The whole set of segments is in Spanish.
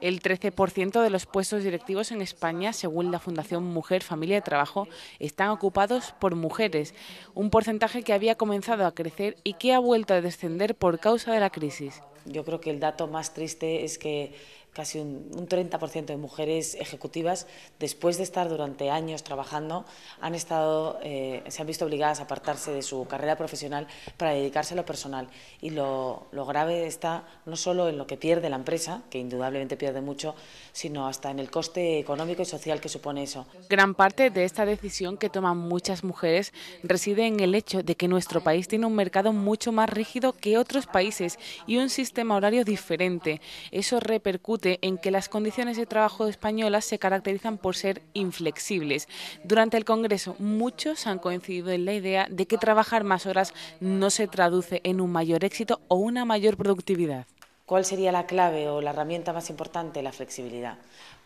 el 13% de los puestos directivos en España, según la Fundación Mujer, Familia y Trabajo, están ocupados por mujeres, un porcentaje que había comenzado a crecer y que ha vuelto a descender por causa de la crisis yo creo que el dato más triste es que casi un, 30% de mujeres ejecutivas, después de estar durante años trabajando, han estado, eh, se han visto obligadas a apartarse de su carrera profesional para dedicarse a lo personal. Y lo, lo, grave está no solo en lo que pierde la empresa, que indudablemente pierde mucho, sino hasta en el coste económico y social que supone eso. Gran parte de esta decisión que toman muchas mujeres reside en el hecho de que nuestro país tiene un mercado mucho más rígido que otros países y un sistema horario diferente. Eso repercute en que las condiciones de trabajo españolas se caracterizan por ser inflexibles. Durante el Congreso, muchos han coincidido en la idea de que trabajar más horas no se traduce en un mayor éxito o una mayor productividad. ¿Cuál sería la clave o la herramienta más importante? La flexibilidad.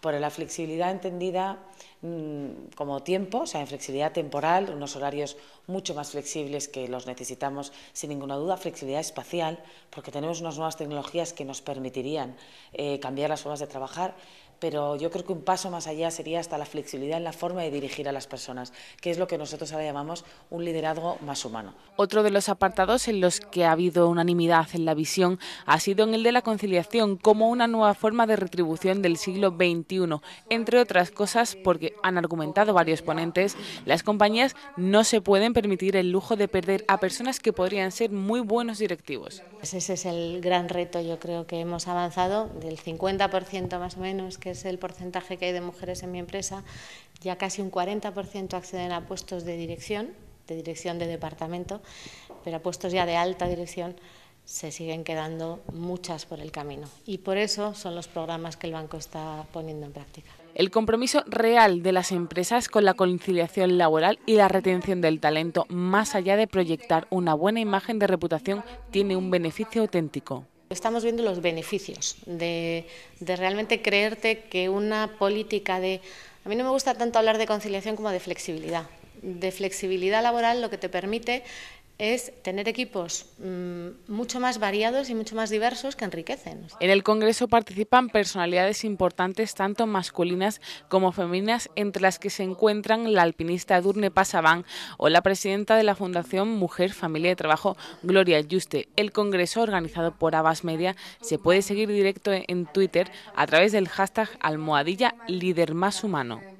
Por la flexibilidad entendida mm, como tiempo, o sea, en flexibilidad temporal, unos horarios mucho más flexibles que los necesitamos sin ninguna duda, flexibilidad espacial, porque tenemos unas nuevas tecnologías que nos permitirían eh, cambiar las formas de trabajar, pero yo creo que un paso más allá sería hasta la flexibilidad en la forma de dirigir a las personas, que es lo que nosotros ahora llamamos un liderazgo más humano. Otro de los apartados en los que ha habido unanimidad en la visión ha sido en el de la conciliación como una nueva forma de retribución del siglo XXI, entre otras cosas porque han argumentado varios ponentes, las compañías no se pueden permitir el lujo de perder a personas que podrían ser muy buenos directivos. Pues ese es el gran reto, yo creo que hemos avanzado del 50% más o menos que es el porcentaje que hay de mujeres en mi empresa, ya casi un 40% acceden a puestos de dirección, de dirección de departamento, pero a puestos ya de alta dirección se siguen quedando muchas por el camino. Y por eso son los programas que el banco está poniendo en práctica. El compromiso real de las empresas con la conciliación laboral y la retención del talento, más allá de proyectar una buena imagen de reputación, tiene un beneficio auténtico. Estamos viendo los beneficios de, realmente creerte que una política de... A mí no me gusta tanto hablar de conciliación como de flexibilidad. De flexibilidad laboral lo que te permite es tener equipos mm, mucho más variados y mucho más diversos que enriquecen. En el Congreso participan personalidades importantes tanto masculinas como femeninas, entre las que se encuentran la alpinista Durne Pasaván o la presidenta de la Fundación Mujer, Familia y Trabajo, Gloria Yuste. El Congreso, organizado por Abbas Media, se puede seguir directo en Twitter a través del hashtag almohadilla líder más humano.